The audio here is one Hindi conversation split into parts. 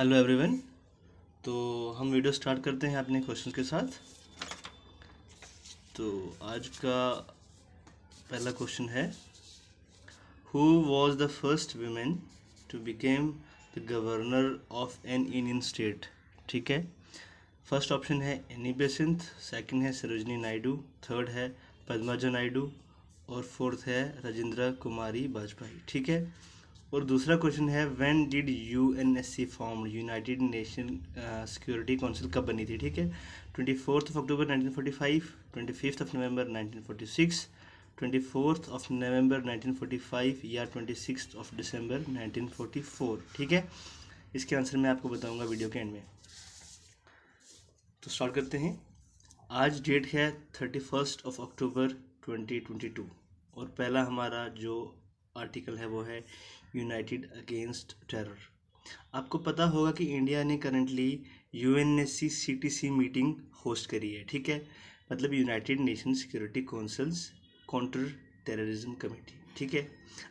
हेलो एवरीवन तो हम वीडियो स्टार्ट करते हैं अपने क्वेश्चन के साथ तो आज का पहला क्वेश्चन है who was the first women to become the governor of an Indian state ठीक है फर्स्ट ऑप्शन है एनी बेसिंथ सेकंड है सरोजनी नायडू थर्ड है पद्माजा नायडू और फोर्थ है राजेंद्र कुमारी वाजपेयी ठीक है और दूसरा क्वेश्चन है when did U N S C form United Nation Security Council कब बनी थी ठीक है twenty fourth of October nineteen forty five twenty fifth of November nineteen forty six twenty fourth of November nineteen forty five या twenty six of December nineteen forty four ठीक है इसके आंसर मैं आपको बताऊंगा वीडियो के एंड में तो स्टार्ट करते हैं आज डेट है thirty first of October twenty twenty two और पहला हमारा जो आर्टिकल है वो है यूनाइटेड अगेंस्ट टेरर आपको पता होगा कि इंडिया ने currently U N S C C T C meeting host करी है ठीक है मतलब United Nation Security Council's counter terrorism committee ठीक है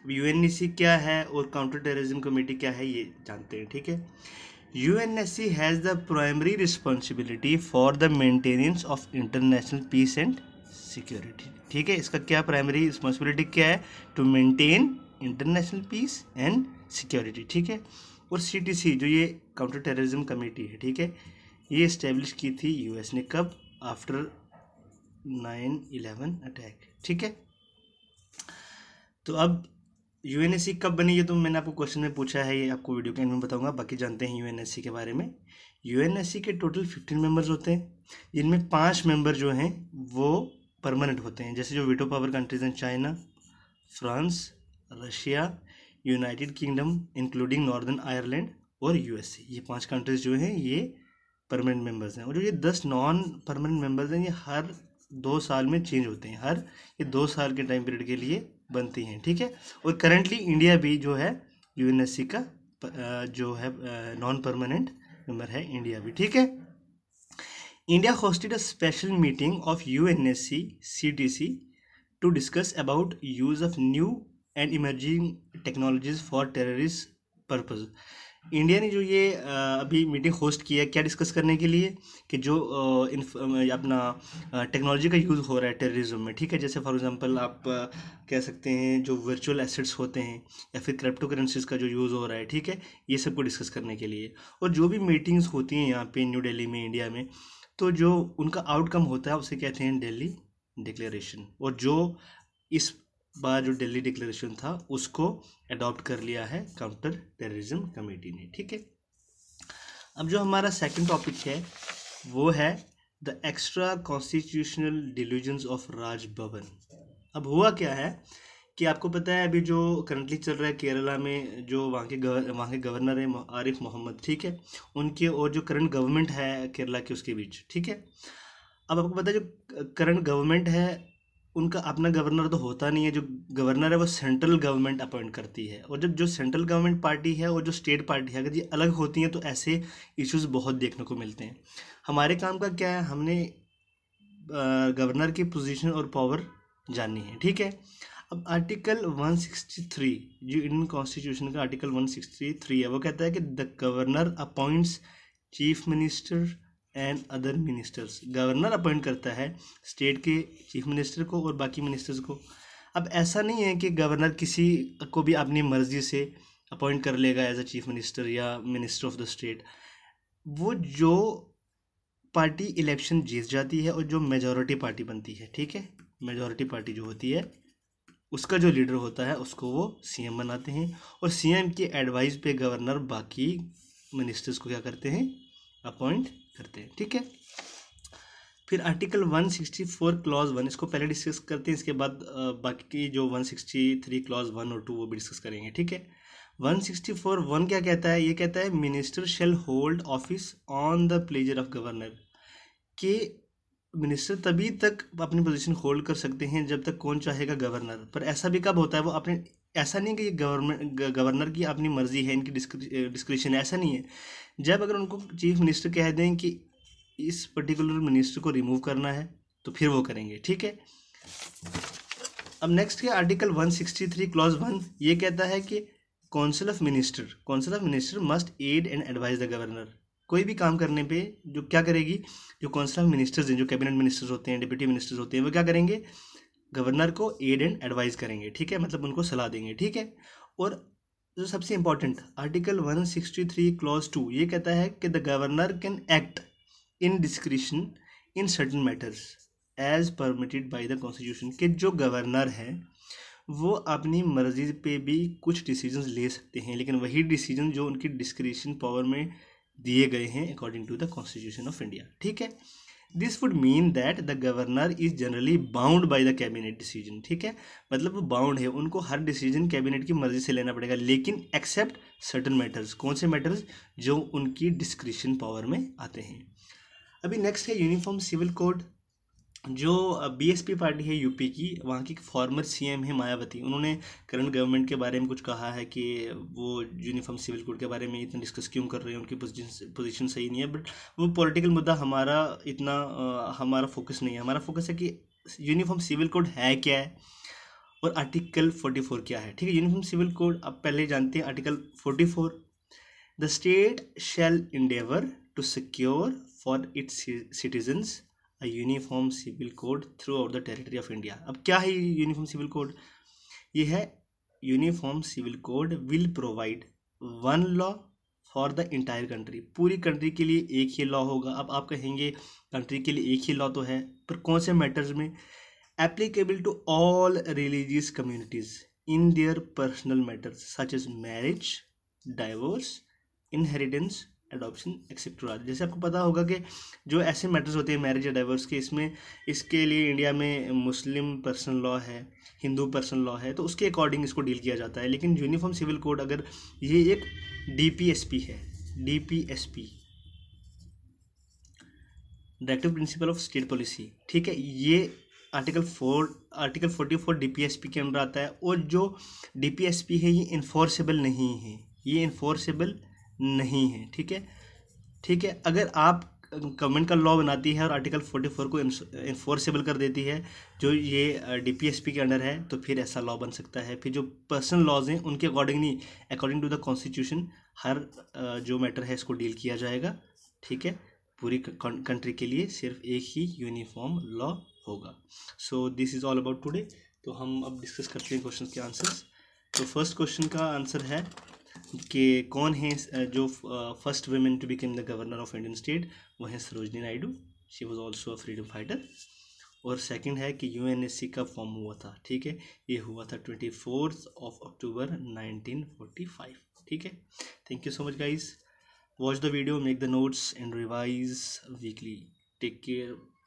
अब यूएनएससी क्या है और काउंटर टेररिज्म कमेटी क्या है ये जानते हैं ठीक है U N S C has the primary responsibility for the maintenance of international peace and security ठीक है इसका क्या प्राइमरी रिस्पॉन्सिबिलिटी क्या है to maintain international peace and security ठीक है और सीटीसी जो ये काउंटर टेररिज्म कमेटी है ठीक है ये इस्टेब्लिश की थी यूएस ने कब आफ्टर नाइन इलेवन अटैक ठीक है तो अब यूएनएससी कब बनी ये तो मैंने आपको क्वेश्चन में पूछा है ये आपको वीडियो के एंड में बताऊंगा बाकी जानते हैं यूएनएससी के बारे में यूएनएससी के टोटल फिफ्टीन मेंबर्स होते हैं इनमें पांच मेंबर जो हैं वो परमानेंट होते हैं जैसे जो वीटो पावर कंट्रीज हैं China France Russia United Kingdom including Northern Ireland और यूएसए ये पांच कंट्रीज जो हैं ये परमानेंट मेंबर्स हैं और जो ये दस नॉन परमानेंट मेंबर्स हैं ये हर दो साल में चेंज होते हैं हर ये दो साल के टाइम पीरियड के लिए बनती हैं ठीक है और करेंटली इंडिया भी जो है यू का जो है नॉन परमानेंट मेंबर है इंडिया भी ठीक है India hosted a special meeting of U N S C C T C to discuss about use of new and emerging technologies for terrorist purpose India ने जो ये अभी मीटिंग होस्ट किया क्या डिस्कस करने के लिए कि जो अपना टेक्नोलॉजी का यूज़ हो रहा है टेररिज्म में ठीक है जैसे फॉर एग्जांपल आप कह सकते हैं जो वर्चुअल एसेट्स होते हैं या फिर क्रिप्टो करेंसीज का जो यूज़ हो रहा है ठीक है ये सब को डिस्कस करने के लिए और जो भी मीटिंग्स होती हैं यहाँ पर न्यू डेली में इंडिया में तो जो उनका आउटकम होता है उसे कहते हैं डेली डिक्लेरेशन और जो इस बार जो दिल्ली डिक्लेरेशन था उसको अडॉप्ट कर लिया है काउंटर टेररिज्म कमेटी ने ठीक है अब जो हमारा सेकंड टॉपिक है वो है the extra constitutional delusions of Raj Bhavan अब हुआ क्या है कि आपको पता है अभी जो करंटली चल रहा है केरला में जो वहाँ के गवर वहाँ के गवर्नर हैं आरिफ मोहम्मद ठीक है उनके और जो करंट गवर्नमेंट है केरला के उसके बीच ठीक है अब आपको पता है जो करंट गवर्नमेंट है उनका अपना गवर्नर तो होता नहीं है जो गवर्नर है वो सेंट्रल गवर्नमेंट अपॉइंट करती है और जब जो सेंट्रल गवर्नमेंट पार्टी है और जो स्टेट पार्टी है अगर ये अलग होती हैं तो ऐसे इश्यूज बहुत देखने को मिलते हैं हमारे काम का क्या है हमने गवर्नर की पोजीशन और पावर जाननी है ठीक है अब आर्टिकल 163 जो इंडियन कॉन्स्टिट्यूशन का आर्टिकल 163 है वो कहता है कि the governor appoints chief minister and other ministers governor appoint करता है स्टेट के चीफ मिनिस्टर को और बाकी मिनिस्टर्स को अब ऐसा नहीं है कि गवर्नर किसी को भी अपनी मर्ज़ी से अपॉइंट कर लेगा एज अ चीफ मिनिस्टर या मिनिस्टर ऑफ द स्टेट वो जो पार्टी इलेक्शन जीत जाती है और जो मेजोरिटी पार्टी बनती है ठीक है मेजोरिटी पार्टी जो होती है उसका जो लीडर होता है उसको वो सीएम बनाते हैं और सीएम के एडवाइस पे गवर्नर बाकी मिनिस्टर्स को क्या करते हैं अपॉइंट करते हैं ठीक है फिर आर्टिकल 164 क्लॉज वन इसको पहले डिस्कस करते हैं इसके बाद बाकी जो 163 क्लॉज वन और टू वो भी डिस्कस करेंगे ठीक है 164 वन क्या कहता है ये कहता है minister shall hold office on the pleasure of governor के मिनिस्टर तभी तक अपनी पोजीशन होल्ड कर सकते हैं जब तक कौन चाहेगा गवर्नर पर ऐसा भी कब होता है वो अपने ऐसा नहीं है कि ये गवर्नमेंट गवर्नर की अपनी मर्ज़ी है इनकी डिस्क्रिप्शन ऐसा नहीं है जब अगर उनको चीफ मिनिस्टर कह दें कि इस पर्टिकुलर मिनिस्टर को रिमूव करना है तो फिर वो करेंगे ठीक है अब नेक्स्ट है आर्टिकल 163 क्लॉज वन ये कहता है कि council of minister council of minister must aid and advise the governor कोई भी काम करने पे जो क्या करेगी जो काउंसिल ऑफ मिनिस्टर्स हैं जो कैबिनेट मिनिस्टर्स होते हैं डिप्टी मिनिस्टर्स होते हैं वो क्या करेंगे गवर्नर को एड एंड एडवाइस करेंगे ठीक है मतलब उनको सलाह देंगे ठीक है और जो सबसे इंपॉर्टेंट आर्टिकल 163 क्लॉज टू ये कहता है कि the governor can act in discretion in certain matters as permitted by the constitution के जो गवर्नर हैं वो अपनी मर्जी पे भी कुछ डिसीजंस ले सकते हैं लेकिन वही डिसीजन जो उनकी डिस्क्रिशन पावर में दिए गए हैं according to the constitution of India ठीक है this would mean that the governor is generally bound by the cabinet decision ठीक है मतलब वो बाउंड है उनको हर डिसीजन कैबिनेट की मर्जी से लेना पड़ेगा लेकिन एक्सेप्ट सर्टन मैटर्स कौन से मैटर्स जो उनकी डिस्क्रिप्शन पावर में आते हैं अभी नेक्स्ट है यूनिफॉर्म सिविल कोड जो बीएसपी पार्टी है यूपी की वहाँ की फॉर्मर सीएम है मायावती उन्होंने करंट गवर्नमेंट के बारे में कुछ कहा है कि वो यूनिफॉर्म सिविल कोड के बारे में इतना डिस्कस क्यों कर रहे हैं उनकी पोजीशन सही नहीं है बट वो पॉलिटिकल मुद्दा हमारा इतना हमारा फोकस नहीं है हमारा फोकस है कि यूनिफॉर्म सिविल कोड है क्या है और आर्टिकल फोर्टी फोर क्या है ठीक है यूनिफॉर्म सिविल कोड आप पहले जानते हैं article forty four the state shall endeavour to secure for its citizens a uniform civil code throughout the territory of India अब क्या है यूनिफॉर्म सिविल कोड ये है uniform civil code will provide one law for the entire country पूरी कंट्री के लिए एक ही लॉ होगा अब आप कहेंगे कंट्री के लिए एक ही लॉ तो है पर कौन से मैटर्स में applicable to all religious communities in their personal matters such is marriage divorce inheritance except etcetera जैसे आपको पता होगा कि जो ऐसे मैटर्स होते हैं मैरिज या डाइवर्स के इसमें इसके लिए इंडिया में मुस्लिम पर्सन लॉ है हिंदू पर्सन लॉ है तो उसके अकॉर्डिंग इसको डील किया जाता है लेकिन यूनिफॉर्म सिविल कोड अगर ये एक डी है D directive principle of state policy ठीक है ये article four article forty four D P P S के अंडर आता है और जो डी पी पी एस है ये इन्फोर्सेबल नहीं है ये इन्फोर्सेबल नहीं है ठीक है ठीक है अगर आप गवर्नमेंट का लॉ बनाती है और आर्टिकल 44 को इन्फोर्सेबल कर देती है जो ये डीपीएसपी के अंडर है तो फिर ऐसा लॉ बन सकता है फिर जो पर्सनल लॉज हैं उनके accordingly according to the constitution हर जो मैटर है इसको डील किया जाएगा ठीक है पूरी कंट्री के लिए सिर्फ एक ही यूनिफॉर्म लॉ होगा so this is all about today तो हम अब डिस्कस करते हैं क्वेश्चन के आंसर्स तो फर्स्ट क्वेश्चन का आंसर है कि कौन है जो first women to become the governor of Indian state वो हैं Sarojini Naidu she was also a freedom fighter और सेकेंड है कि यू एन एस सी का फॉर्म हुआ था ठीक है ये हुआ था twenty fourth of October nineteen forty five ठीक है thank you so much guys watch the video make the notes and revise weekly take care